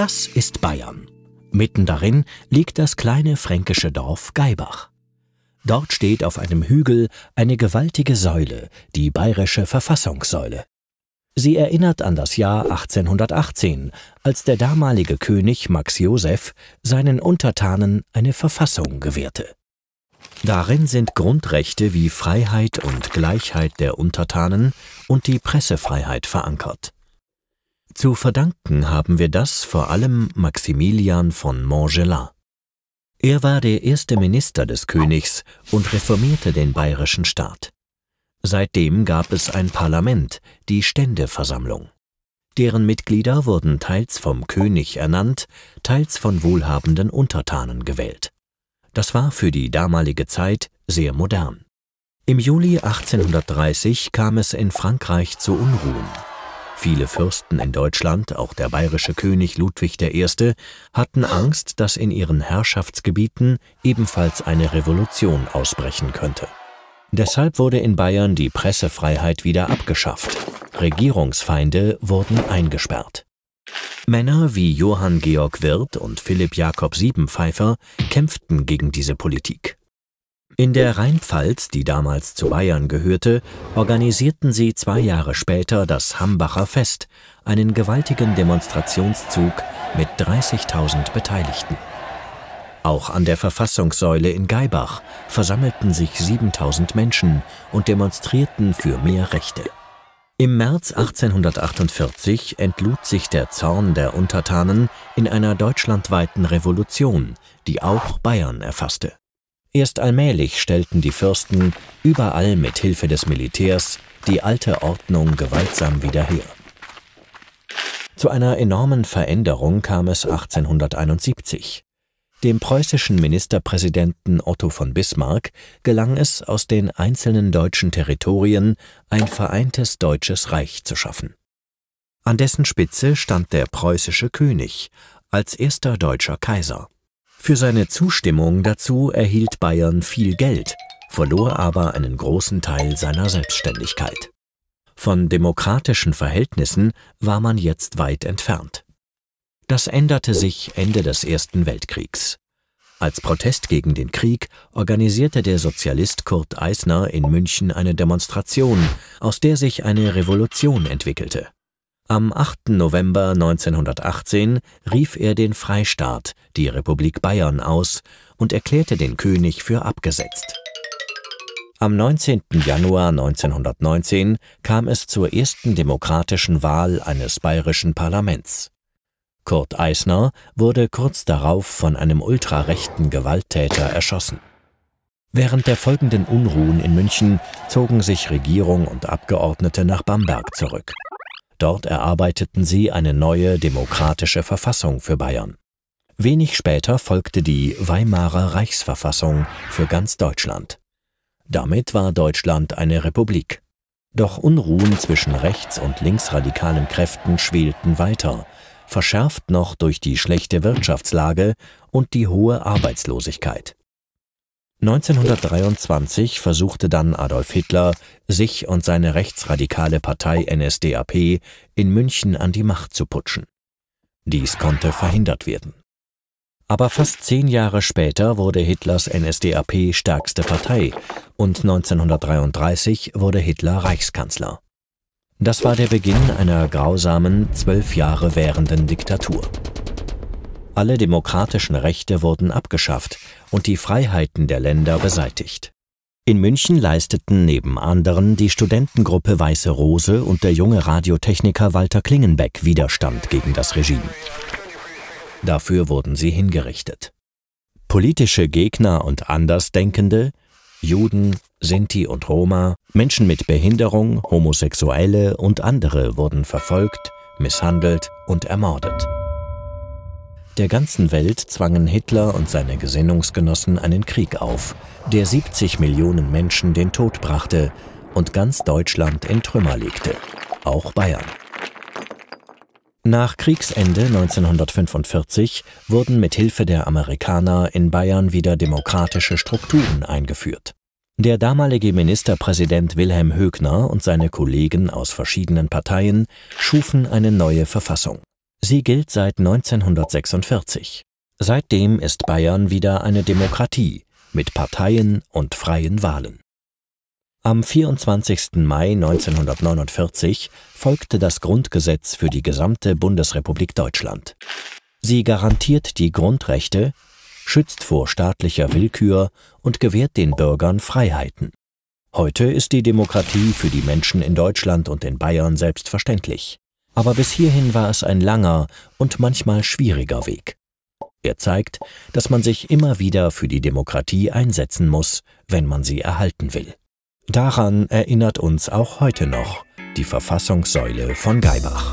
Das ist Bayern. Mitten darin liegt das kleine fränkische Dorf Geibach. Dort steht auf einem Hügel eine gewaltige Säule, die bayerische Verfassungssäule. Sie erinnert an das Jahr 1818, als der damalige König Max Joseph seinen Untertanen eine Verfassung gewährte. Darin sind Grundrechte wie Freiheit und Gleichheit der Untertanen und die Pressefreiheit verankert. Zu verdanken haben wir das vor allem Maximilian von Montgelat. Er war der erste Minister des Königs und reformierte den bayerischen Staat. Seitdem gab es ein Parlament, die Ständeversammlung. Deren Mitglieder wurden teils vom König ernannt, teils von wohlhabenden Untertanen gewählt. Das war für die damalige Zeit sehr modern. Im Juli 1830 kam es in Frankreich zu Unruhen Viele Fürsten in Deutschland, auch der bayerische König Ludwig I., hatten Angst, dass in ihren Herrschaftsgebieten ebenfalls eine Revolution ausbrechen könnte. Deshalb wurde in Bayern die Pressefreiheit wieder abgeschafft. Regierungsfeinde wurden eingesperrt. Männer wie Johann Georg Wirth und Philipp Jakob Siebenpfeifer kämpften gegen diese Politik. In der Rheinpfalz, die damals zu Bayern gehörte, organisierten sie zwei Jahre später das Hambacher Fest, einen gewaltigen Demonstrationszug mit 30.000 Beteiligten. Auch an der Verfassungssäule in Geibach versammelten sich 7.000 Menschen und demonstrierten für mehr Rechte. Im März 1848 entlud sich der Zorn der Untertanen in einer deutschlandweiten Revolution, die auch Bayern erfasste. Erst allmählich stellten die Fürsten, überall mit Hilfe des Militärs, die alte Ordnung gewaltsam wieder her. Zu einer enormen Veränderung kam es 1871. Dem preußischen Ministerpräsidenten Otto von Bismarck gelang es, aus den einzelnen deutschen Territorien ein vereintes deutsches Reich zu schaffen. An dessen Spitze stand der preußische König als erster deutscher Kaiser. Für seine Zustimmung dazu erhielt Bayern viel Geld, verlor aber einen großen Teil seiner Selbstständigkeit. Von demokratischen Verhältnissen war man jetzt weit entfernt. Das änderte sich Ende des Ersten Weltkriegs. Als Protest gegen den Krieg organisierte der Sozialist Kurt Eisner in München eine Demonstration, aus der sich eine Revolution entwickelte. Am 8. November 1918 rief er den Freistaat, die Republik Bayern, aus und erklärte den König für abgesetzt. Am 19. Januar 1919 kam es zur ersten demokratischen Wahl eines bayerischen Parlaments. Kurt Eisner wurde kurz darauf von einem ultrarechten Gewalttäter erschossen. Während der folgenden Unruhen in München zogen sich Regierung und Abgeordnete nach Bamberg zurück. Dort erarbeiteten sie eine neue demokratische Verfassung für Bayern. Wenig später folgte die Weimarer Reichsverfassung für ganz Deutschland. Damit war Deutschland eine Republik. Doch Unruhen zwischen rechts- und linksradikalen Kräften schwelten weiter, verschärft noch durch die schlechte Wirtschaftslage und die hohe Arbeitslosigkeit. 1923 versuchte dann Adolf Hitler, sich und seine rechtsradikale Partei NSDAP in München an die Macht zu putschen. Dies konnte verhindert werden. Aber fast zehn Jahre später wurde Hitlers NSDAP stärkste Partei und 1933 wurde Hitler Reichskanzler. Das war der Beginn einer grausamen, zwölf Jahre währenden Diktatur. Alle demokratischen Rechte wurden abgeschafft und die Freiheiten der Länder beseitigt. In München leisteten neben anderen die Studentengruppe Weiße Rose und der junge Radiotechniker Walter Klingenbeck Widerstand gegen das Regime. Dafür wurden sie hingerichtet. Politische Gegner und Andersdenkende, Juden, Sinti und Roma, Menschen mit Behinderung, Homosexuelle und andere wurden verfolgt, misshandelt und ermordet der ganzen Welt zwangen Hitler und seine Gesinnungsgenossen einen Krieg auf, der 70 Millionen Menschen den Tod brachte und ganz Deutschland in Trümmer legte, auch Bayern. Nach Kriegsende 1945 wurden mit Hilfe der Amerikaner in Bayern wieder demokratische Strukturen eingeführt. Der damalige Ministerpräsident Wilhelm Högner und seine Kollegen aus verschiedenen Parteien schufen eine neue Verfassung. Sie gilt seit 1946. Seitdem ist Bayern wieder eine Demokratie mit Parteien und freien Wahlen. Am 24. Mai 1949 folgte das Grundgesetz für die gesamte Bundesrepublik Deutschland. Sie garantiert die Grundrechte, schützt vor staatlicher Willkür und gewährt den Bürgern Freiheiten. Heute ist die Demokratie für die Menschen in Deutschland und in Bayern selbstverständlich. Aber bis hierhin war es ein langer und manchmal schwieriger Weg. Er zeigt, dass man sich immer wieder für die Demokratie einsetzen muss, wenn man sie erhalten will. Daran erinnert uns auch heute noch die Verfassungssäule von Geibach.